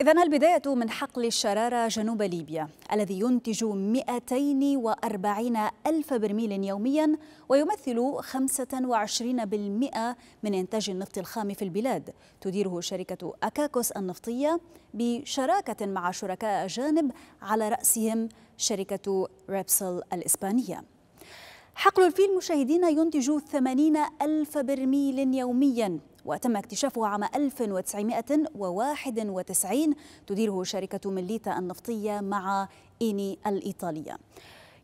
إذا البداية من حقل الشرارة جنوب ليبيا الذي ينتج 240 ألف برميل يوميا ويمثل 25% من إنتاج النفط الخام في البلاد تديره شركة أكاكوس النفطية بشراكة مع شركاء أجانب على رأسهم شركة ريبسل الإسبانية حقل الفيل مشاهدين ينتج 80 ألف برميل يوميا وتم اكتشافه عام 1991 تديره شركة مليتا النفطية مع إيني الإيطالية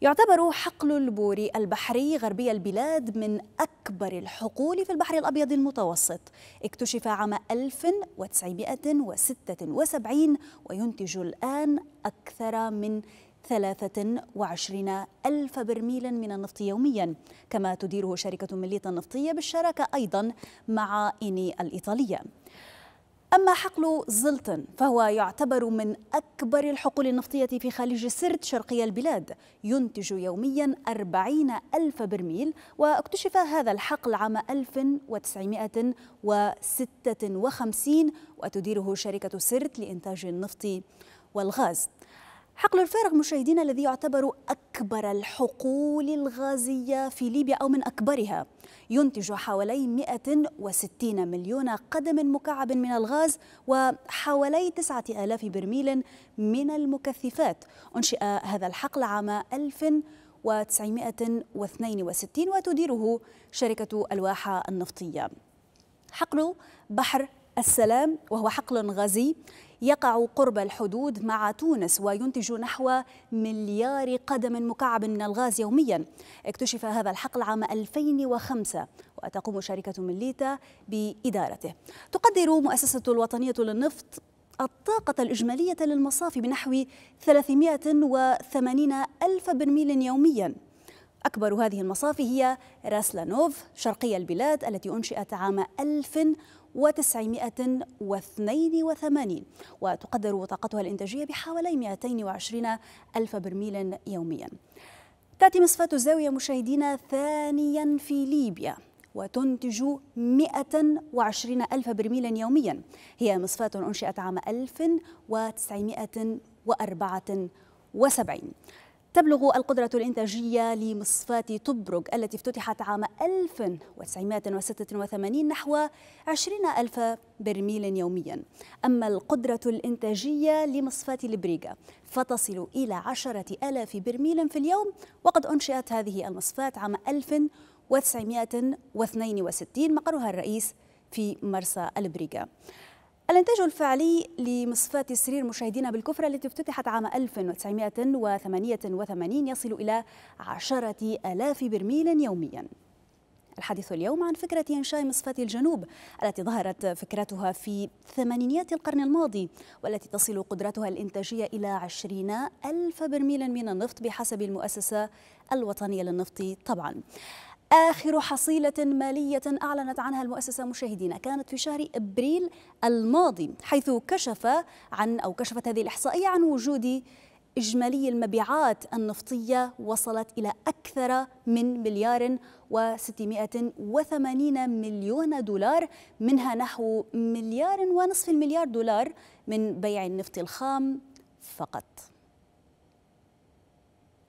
يعتبر حقل البوري البحري غربي البلاد من أكبر الحقول في البحر الأبيض المتوسط اكتشف عام 1976 وينتج الآن أكثر من 23 ألف برميل من النفط يوميا كما تديره شركة مليتا النفطية بالشراكة أيضا مع إني الإيطالية أما حقل زلتن فهو يعتبر من أكبر الحقول النفطية في خليج سرت شرقي البلاد ينتج يوميا 40 ألف برميل واكتشف هذا الحقل عام 1956 وتديره شركة سرت لإنتاج النفط والغاز حقل الفارغ مشاهدينا الذي يعتبر أكبر الحقول الغازية في ليبيا أو من أكبرها ينتج حوالي 160 مليون قدم مكعب من الغاز وحوالي 9000 برميل من المكثفات أنشئ هذا الحقل عام 1962 وتديره شركة الواحة النفطية حقل بحر السلام وهو حقل غازي يقع قرب الحدود مع تونس وينتج نحو مليار قدم مكعب من الغاز يوميا اكتشف هذا الحقل عام 2005 وتقوم شركة مليتا بإدارته تقدر مؤسسة الوطنية للنفط الطاقة الإجمالية للمصافي بنحو 380 ألف برميل يومياً أكبر هذه المصافي هي راسلانوف شرقي البلاد التي أنشئت عام 1982 وتقدر طاقتها الإنتاجية بحوالي 220 ألف برميل يوميا تأتي مصفاة الزاوية مشاهدينا ثانيا في ليبيا وتنتج 120 ألف برميل يوميا هي مصفاة أنشئت عام 1974 تبلغ القدرة الإنتاجية لمصفاة طبرق التي افتتحت عام 1986 نحو 20 ألف برميل يوميا أما القدرة الإنتاجية لمصفاة لبريغا فتصل إلى 10 ألاف برميل في اليوم وقد أنشئت هذه المصفاة عام 1962 مقرها الرئيس في مرسى البريغا الانتاج الفعلي لمصفاة سرير مشاهدينا بالكفرة التي افتتحت عام 1988 يصل إلى عشرة آلاف برميل يومياً الحديث اليوم عن فكرة إنشاء مصفاة الجنوب التي ظهرت فكرتها في ثمانينيات القرن الماضي والتي تصل قدرتها الإنتاجية إلى عشرين ألف برميل من النفط بحسب المؤسسة الوطنية للنفط طبعا آخر حصيلة مالية أعلنت عنها المؤسسة مشاهدينا كانت في شهر أبريل الماضي حيث كشف عن أو كشفت هذه الإحصائية عن وجود إجمالي المبيعات النفطية وصلت إلى أكثر من مليار و680 مليون دولار منها نحو مليار ونصف المليار دولار من بيع النفط الخام فقط